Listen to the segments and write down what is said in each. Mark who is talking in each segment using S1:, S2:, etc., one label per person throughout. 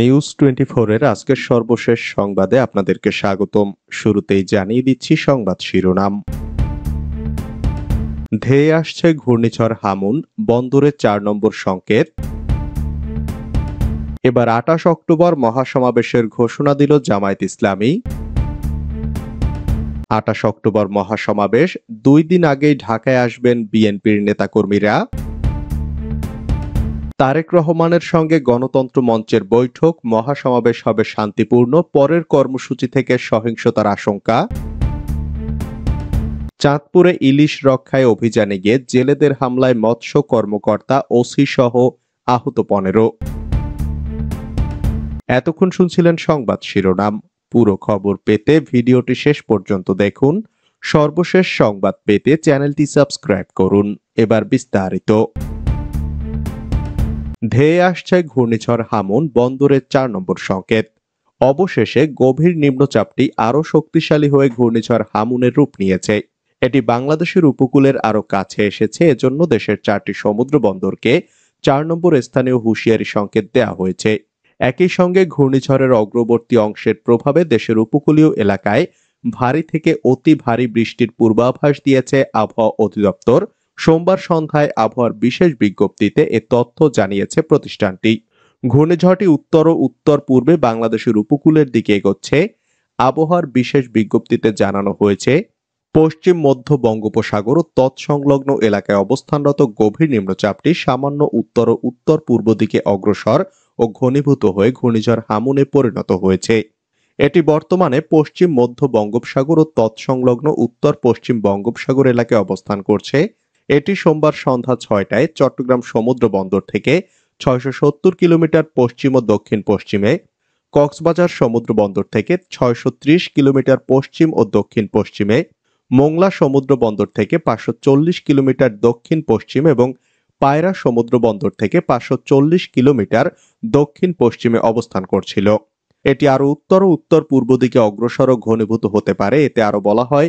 S1: news twenty ফোরের আজকের সর্বশেষ সংবাদে আপনাদেরকে স্বাগতম শুরুতেই জানিয়ে দিচ্ছি সংবাদ শিরোনাম ধেয়ে আসছে ঘূর্ণিঝড় হামুন বন্দরে চার নম্বর সংকেত এবার আটাশ অক্টোবর মহাসমাবেশের ঘোষণা দিল জামায়াত ইসলামী আটাশ অক্টোবর মহাসমাবেশ দুই দিন আগেই ঢাকায় আসবেন বিএনপির নেতাকর্মীরা তারেক রহমানের সঙ্গে গণতন্ত্র মঞ্চের বৈঠক মহাসমাবেশ হবে শান্তিপূর্ণ পরের কর্মসূচি থেকে সহিংসতার আশঙ্কা চাঁদপুরে ইলিশ রক্ষায় অভিযানে গিয়ে জেলেদের হামলায় মৎস্য কর্মকর্তা ওসি সহ আহত পনেরো এতক্ষণ শুনছিলেন সংবাদ শিরোনাম পুরো খবর পেতে ভিডিওটি শেষ পর্যন্ত দেখুন সর্বশেষ সংবাদ পেতে চ্যানেলটি সাবস্ক্রাইব করুন এবার বিস্তারিত ধেয়ে আসছে ঘূর্ণিঝড় হামুন বন্দরের চার নম্বর সংকেত অবশেষে গভীর নিম্নচাপটি আরও শক্তিশালী হয়ে ঘূর্ণিঝড় হামুনের রূপ নিয়েছে এটি বাংলাদেশের উপকূলের আরও কাছে এসেছে এজন্য দেশের চারটি সমুদ্র বন্দরকে চার নম্বর স্থানীয় হুঁশিয়ারি সংকেত দেওয়া হয়েছে একই সঙ্গে ঘূর্ণিঝড়ের অগ্রবর্তী অংশের প্রভাবে দেশের উপকূলীয় এলাকায় ভারী থেকে অতি ভারী বৃষ্টির পূর্বাভাস দিয়েছে আবহাওয়া অধিদপ্তর সোমবার সন্ধ্যায় আবহাওয়ার বিশেষ বিজ্ঞপ্তিতে এ তথ্য জানিয়েছে প্রতিষ্ঠানটি ঘূর্ণিঝড়টি উত্তর ও উত্তর পূর্বে বাংলাদেশের উপকূলের দিকে এগোচ্ছে আবহাওয়ার বিশেষ বিজ্ঞপ্তিতে জানানো হয়েছে পশ্চিম মধ্য বঙ্গোপসাগর ও তৎসংলগ্ন এলাকায় অবস্থানরত গভীর নিম্নচাপটি সামান্য উত্তর ও উত্তর পূর্ব দিকে অগ্রসর ও ঘনীভূত হয়ে ঘূর্ণিঝড় হামুনে পরিণত হয়েছে এটি বর্তমানে পশ্চিম মধ্য বঙ্গোপসাগর ও তৎসংলগ্ন উত্তর পশ্চিম বঙ্গোপসাগর এলাকায় অবস্থান করছে এটি সোমবার সন্ধ্যা ছয়টায় চট্টগ্রাম সমুদ্র বন্দর থেকে ছয়শো সত্তর কিলোমিটার পশ্চিম ও দক্ষিণ পশ্চিমে কক্সবাজার সমুদ্র বন্দর থেকে ছয়শো ত্রিশ কিলোমিটার পশ্চিম ও দক্ষিণ পশ্চিমে মোংলা সমুদ্র বন্দর থেকে পাঁচশো চল্লিশ কিলোমিটার দক্ষিণ পশ্চিম এবং পায়রা সমুদ্র বন্দর থেকে পাঁচশো চল্লিশ কিলোমিটার দক্ষিণ পশ্চিমে অবস্থান করছিল এটি আরও উত্তর ও উত্তর পূর্ব দিকে অগ্রসর ও ঘনীভূত হতে পারে এতে আরও বলা হয়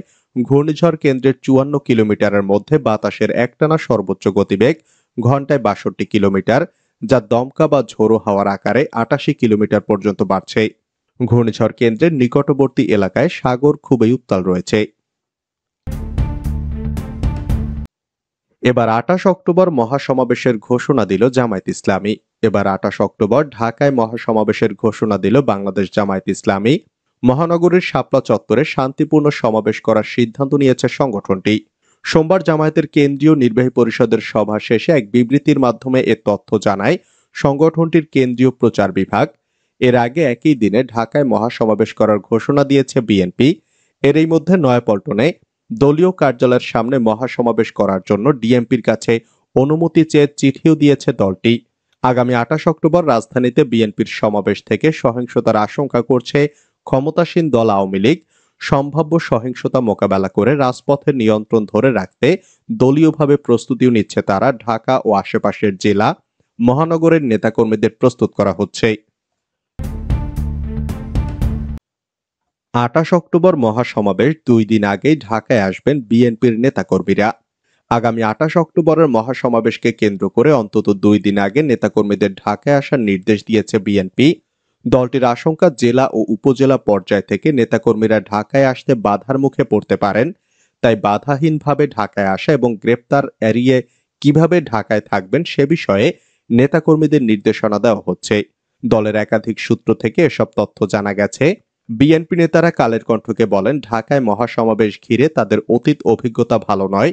S1: ঘূর্ণিঝড় কেন্দ্রের চুয়ান্ন কিলোমিটারের মধ্যে বাতাসের একটানা সর্বোচ্চ গতিবেগ ঘন্টায় বাষট্টি কিলোমিটার যা দমকা বা ঝোড়ো হাওয়ার আকারে আটাশি কিলোমিটার পর্যন্ত বাড়ছে ঘূর্ণিঝড় কেন্দ্রের নিকটবর্তী এলাকায় সাগর খুবই উত্তাল রয়েছে এবার আটাশ অক্টোবর মহাসমাবেশের ঘোষণা দিল জামায়াত ইসলামী এবার আটাশ অক্টোবর ঢাকায় মহাসমাবেশের ঘোষণা দিল বাংলাদেশ জামায়াত ইসলামী মহানগরীর শাপলা চত্বরে শান্তিপূর্ণ সমাবেশ করার সিদ্ধান্ত নিয়েছে সংগঠনটি সোমবার জামায়াতের কেন্দ্রীয় নির্বাহী পরিষদের সভা শেষে এক বিবৃতির মাধ্যমে এ তথ্য জানায় সংগঠনটির কেন্দ্রীয় প্রচার বিভাগ এর আগে একই দিনে ঢাকায় মহাসমাবেশ করার ঘোষণা দিয়েছে বিএনপি এর এই মধ্যে নয়াপল্টনে দলীয় কার্যালয়ের সামনে মহাসমাবেশ করার জন্য ডিএমপির কাছে অনুমতি চেয়ে চিঠিও দিয়েছে দলটি আগামী আঠাশ অক্টোবর রাজধানীতে বিএনপির সমাবেশ থেকে সহিংসতার আশঙ্কা করছে ক্ষমতাসীন দল আওয়ামী লীগ সম্ভাব্য সহিংসতা মোকাবেলা করে রাজপথের নিয়ন্ত্রণ ধরে রাখতে দলীয়ভাবে প্রস্তুতিও নিচ্ছে তারা ঢাকা ও আশেপাশের জেলা মহানগরের নেতাকর্মীদের প্রস্তুত করা হচ্ছে আঠাশ অক্টোবর মহাসমাবেশ দুই দিন আগে ঢাকায় আসবেন বিএনপির নেতাকর্মীরা আগামী আঠাশ অক্টোবরের মহাসমাবেশকে কেন্দ্র করে অন্তত দুই দিন আগে নেতাকর্মীদের ঢাকায় আসার নির্দেশ দিয়েছে বিএনপি দলটির আশঙ্কা জেলা ও উপজেলা পর্যায় থেকে নেতাকর্মীরা ঢাকায় আসতে বাধার মুখে পড়তে পারেন তাই বাধাহীনভাবে ঢাকায় আসা এবং গ্রেপ্তার এড়িয়ে কিভাবে ঢাকায় থাকবেন সে বিষয়ে নেতাকর্মীদের নির্দেশনা দেওয়া হচ্ছে দলের একাধিক সূত্র থেকে এসব তথ্য জানা গেছে বিএনপি নেতারা কালের কণ্ঠকে বলেন ঢাকায় মহাসমাবেশ ঘিরে তাদের অতীত অভিজ্ঞতা ভালো নয়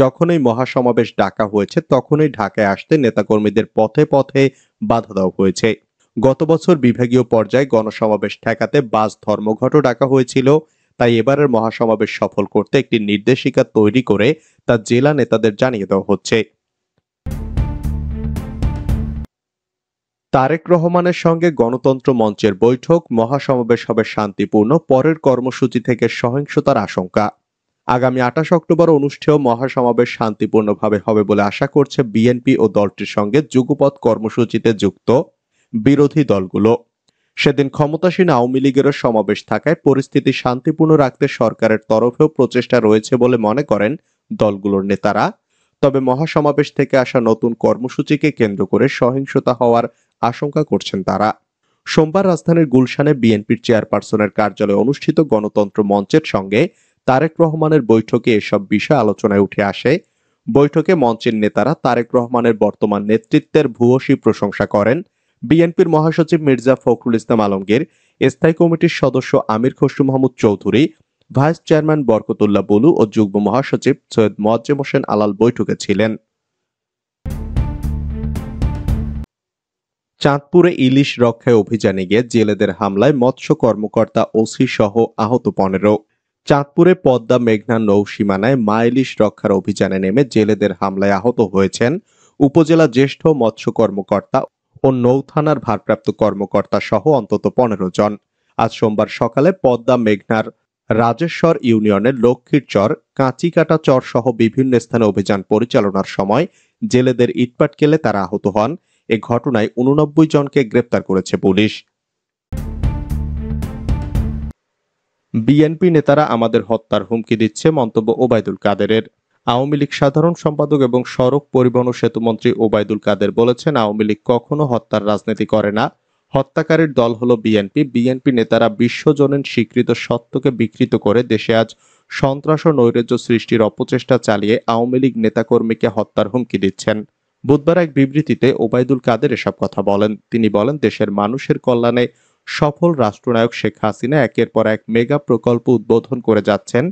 S1: যখনই মহাসমাবেশ ডাকা হয়েছে তখনই ঢাকায় আসতে নেতাকর্মীদের পথে পথে বাধা দেওয়া হয়েছে গত বছর বিভাগীয় পর্যায়ে গণসমাবেশ ঠেকাতে বাস ধর্মঘটও ডাকা হয়েছিল তাই এবারের মহাসমাবেশ সফল করতে একটি নির্দেশিকা তৈরি করে তা জেলা নেতাদের জানিয়ে দেওয়া হচ্ছে তারেক রহমানের সঙ্গে গণতন্ত্র মঞ্চের বৈঠক মহাসমাবেশ হবে শান্তিপূর্ণ পরের কর্মসূচি থেকে সহিংসতার আশঙ্কা আগামী আঠাশ অক্টোবর অনুষ্ঠেয় মহাসমাবেশ শান্তিপূর্ণভাবে হবে বলে আশা করছে বিএনপি ও দলটির সঙ্গে যুগপথ কর্মসূচিতে যুক্ত বিরোধী দলগুলো সেদিন ক্ষমতাসীন আওয়ামী লীগেরও সমাবেশ থাকায় পরিস্থিতি শান্তিপূর্ণ রাখতে সরকারের তরফেও প্রচেষ্টা রয়েছে বলে মনে করেন দলগুলোর নেতারা তবে মহাসমাবেশ থেকে আসা নতুন কর্মসূচিকে কেন্দ্র করে সহিংসতা হওয়ার আশঙ্কা করছেন তারা সোমবার রাজধানীর গুলশানে বিএনপির চেয়ারপারসনের কার্যালয়ে অনুষ্ঠিত গণতন্ত্র মঞ্চের সঙ্গে তারেক রহমানের বৈঠকে এসব বিষয় আলোচনায় উঠে আসে বৈঠকে মঞ্চের নেতারা তারেক রহমানের বর্তমান নেতৃত্বের ভূয়সী প্রশংসা করেন বিএনপির মহাসচিব মির্জা ফখরুল ইসলাম আলমগীর স্থায়ী কমিটির সদস্য আমির খসরু মাহমুদ চৌধুরী ভাইস চেয়ারম্যান বরকতুল্লাহ বলু ও যুগ্ম মহাসচিব সৈয়দ মোয়াজ্জেম হোসেন আলাল বৈঠকে ছিলেন চাঁদপুরে ইলিশ রক্ষায় অভিযানে গিয়ে জেলেদের হামলায় মৎস্য কর্মকর্তা ওসি সহ আহত পনেরো চাঁদপুরে পদ্মা মেঘনা নৌ সীমানায় মা ইলিশ রক্ষার অভিযানে নেমে জেলেদের হামলায় আহত হয়েছেন উপজেলা জ্যেষ্ঠ মৎস্য কর্মকর্তা ও নৌ থানার ভারপ্রাপ্ত কর্মকর্তা সহ অন্তত পনেরো জন আজ সোমবার সকালে পদ্মা মেঘনার রাজেশ্বর ইউনিয়নের লক্ষ্মীর চর কাঁচিকাটা চর সহ বিভিন্ন স্থানে অভিযান পরিচালনার সময় জেলেদের ইটপাট কেলে তারা আহত হন এ ঘটনায় উননব্বই জনকে গ্রেপ্তার করেছে পুলিশ বিএনপি নেতারা আমাদের হত্যার হুমকি দিচ্ছে মন্তব্য ওবায়দুল কাদেরের আওয়ামী লীগ সাধারণ সম্পাদক এবং সড়ক পরিবহন ও সেতুমন্ত্রী ওবায়দুল কাদের বলেছেন আওয়ামী লীগ কখনো হত্যার রাজনীতি করে না হত্যাকারীর দল হলো বিএনপি বিএনপি নেতারা বিশ্বজনীন স্বীকৃত সত্যকে বিকৃত করে দেশে আজ সন্ত্রাস ও নৈরাজ্য সৃষ্টির অপচেষ্টা চালিয়ে আওয়ামী লীগ নেতাকর্মীকে হত্যার হুমকি দিচ্ছেন বুধবার এক বিবৃতিতে ওবায়দুল কাদের এসব কথা বলেন তিনি বলেন দেশের মানুষের কল্যাণে সফল রাষ্ট্রনায়ক শেখ হাসিনা একের পর এক মেগা প্রকল্প উদ্বোধন করে যাচ্ছেন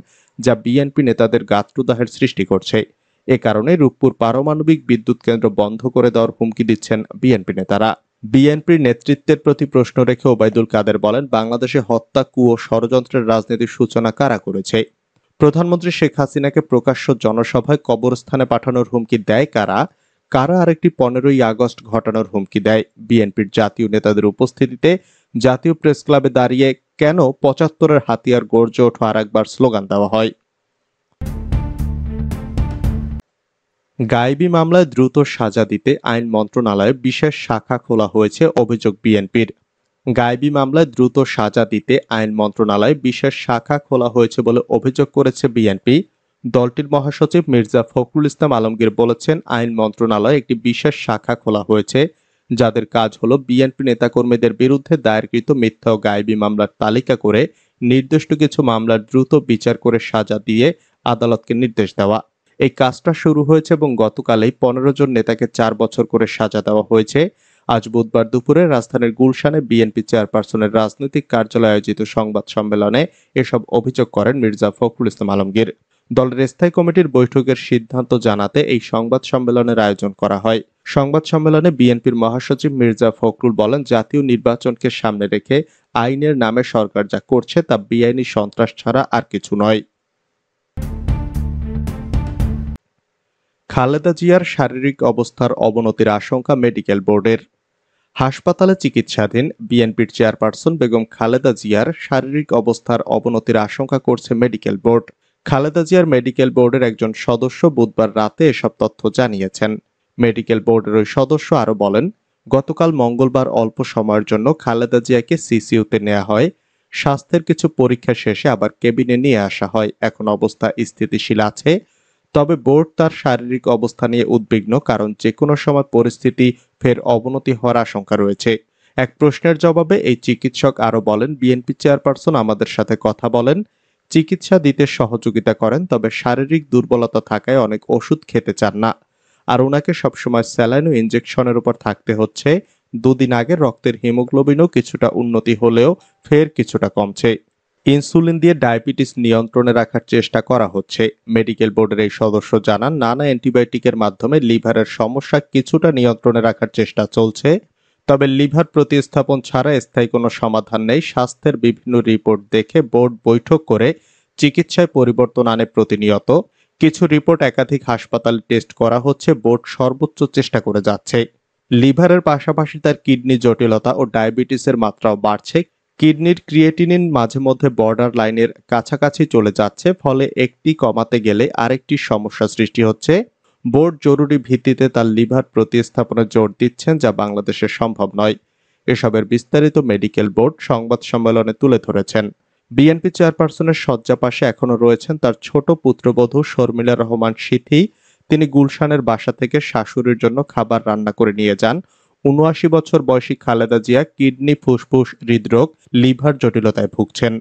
S1: যা বিএনপি নেতাদের গাত্রদাহের সৃষ্টি করছে এ কারণে রূপপুর পারমাণবিক বিদ্যুৎ কেন্দ্র বন্ধ করে দেওয়ার হুমকি দিচ্ছেন বিএনপি নেতারা বিএনপির নেতৃত্বের প্রতি প্রশ্ন রেখে ওবায়দুল কাদের বলেন বাংলাদেশে হত্যা কুয়ো ষড়যন্ত্রের রাজনীতির সূচনা কারা করেছে প্রধানমন্ত্রী শেখ হাসিনাকে প্রকাশ্য জনসভায় কবরস্থানে পাঠানোর হুমকি দেয় কারা কারা আরেকটি পনেরোই আগস্ট ঘটানোর হুমকি দেয় বিএনপির জাতীয় নেতাদের উপস্থিতিতে জাতীয় প্রেস ক্লাবে দাঁড়িয়ে কেন পঁচাত্তরের হাতিয়ার গর্জে ওঠো আর একবার স্লোগান দেওয়া হয় গায়েবী মামলায় দ্রুত সাজা দিতে আইন মন্ত্রণালয়ে বিশেষ শাখা খোলা হয়েছে অভিযোগ বিএনপির গায়েবী মামলায় দ্রুত সাজা দিতে আইন মন্ত্রণালয়ে বিশেষ শাখা খোলা হয়েছে বলে অভিযোগ করেছে বিএনপি দলটির মহাসচিব মির্জা ফখরুল ইসলাম আলমগীর বলেছেন আইন মন্ত্রণালয়ে একটি বিশেষ শাখা খোলা হয়েছে যাদের কাজ হলো বিএনপি নেতাকর্মীদের বিরুদ্ধে দায়েরকৃত মিথ্যা ও গায়েবী মামলার তালিকা করে নির্দিষ্ট কিছু মামলার দ্রুত বিচার করে সাজা দিয়ে আদালতকে নির্দেশ দেওয়া এই কাজটা শুরু হয়েছে এবং গতকালেই পনেরো জন নেতাকে চার বছর করে সাজা দেওয়া হয়েছে আজ বুধবার দুপুরে রাজধানীর গুলশানে বিএনপি চেয়ারপারসনের রাজনৈতিক কার্যালয়ে আয়োজিত সংবাদ সম্মেলনে এসব অভিযোগ করেন মির্জা ফখরুল ইসলাম আলমগীর দলের স্থায়ী কমিটির বৈঠকের সিদ্ধান্ত জানাতে এই সংবাদ সম্মেলনের আয়োজন করা হয় সংবাদ সম্মেলনে বিএনপির মহাসচিব মির্জা ফখরুল বলেন জাতীয় নির্বাচনকে সামনে রেখে আইনের নামে সরকার যা করছে তা বেআইনি সন্ত্রাস ছাড়া আর কিছু নয় খালেদা জিয়ার শারীরিক অবস্থার অবনতির আশঙ্কা মেডিকেল বোর্ডের হাসপাতালে চিকিৎসাধীন বিএনপির চেয়ারপারসন বেগম খালেদা জিয়ার শারীরিক অবস্থার অবনতির আশঙ্কা করছে মেডিকেল বোর্ড খালেদা জিয়ার মেডিকেল বোর্ডের একজন সদস্য বুধবার রাতে এসব তথ্য জানিয়েছেন মেডিকেল বোর্ডের ওই সদস্য আরও বলেন গতকাল মঙ্গলবার অল্প সময়ের জন্য খালেদা জিয়াকে সিসিউতে নেওয়া হয় স্বাস্থ্যের কিছু পরীক্ষা শেষে আবার কেবিনে নিয়ে আসা হয় এখন অবস্থা স্থিতিশীল আছে তবে বোর্ড তার শারীরিক অবস্থা নিয়ে উদ্বিগ্ন কারণ যে কোনো সময় পরিস্থিতি ফের অবনতি হওয়ার আশঙ্কা রয়েছে এক প্রশ্নের জবাবে এই চিকিৎসক আরও বলেন বিএনপি চেয়ারপারসন আমাদের সাথে কথা বলেন চিকিৎসা দিতে সহযোগিতা করেন তবে শারীরিক দুর্বলতা থাকায় অনেক ওষুধ খেতে চান না আর ওনাকে সবসময় স্যালাইন ও ইঞ্জেকশনের উপর থাকতে হচ্ছে দুদিন আগে রক্তের হিমোগ্লোবিনও কিছুটা উন্নতি হলেও ফের কিছুটা কমছে ইনসুলিন দিয়ে ডায়াবেটিস নিয়ন্ত্রণে রাখার চেষ্টা করা হচ্ছে মেডিকেল বোর্ডের এই সদস্য জানান নানা অ্যান্টিবায়োটিকের মাধ্যমে লিভারের সমস্যা কিছুটা নিয়ন্ত্রণে রাখার চেষ্টা চলছে তবে লিভার প্রতিস্থাপন ছাড়া স্থায়ী কোনো সমাধান নেই স্বাস্থ্যের বিভিন্ন রিপোর্ট দেখে বোর্ড বৈঠক করে চিকিৎসায় পরিবর্তন আনে প্রতিনিয়ত কিছু রিপোর্ট একাধিক হাসপাতালে টেস্ট করা হচ্ছে বোর্ড সর্বোচ্চ চেষ্টা করে যাচ্ছে লিভারের পাশাপাশি তার কিডনি জটিলতা ও ডায়াবেটিসের মাত্রাও বাড়ছে কিডনির ক্রিয়েটিনিন মাঝে মধ্যে বর্ডার লাইনের কাছাকাছি চলে যাচ্ছে ফলে একটি কমাতে গেলে আরেকটি সমস্যা সৃষ্টি হচ্ছে বোর্ড জরুরি ভিত্তিতে তার লিভার প্রতিস্থাপনে জোর দিচ্ছেন যা বাংলাদেশে সম্ভব নয় এসবের বিস্তারিত মেডিকেল বোর্ড সংবাদ সম্মেলনে তুলে ধরেছেন বিএনপি চেয়ারপারসনের শয্যা পাশে এখনও রয়েছেন তার ছোট পুত্রবধূ শর্মিলা রহমান সিথি তিনি গুলশানের বাসা থেকে শাশুড়ির জন্য খাবার রান্না করে নিয়ে যান উনআশি বছর বয়সী খালেদা জিয়া কিডনি ফুসফুস হৃদরোগ লিভার জটিলতায় ভুগছেন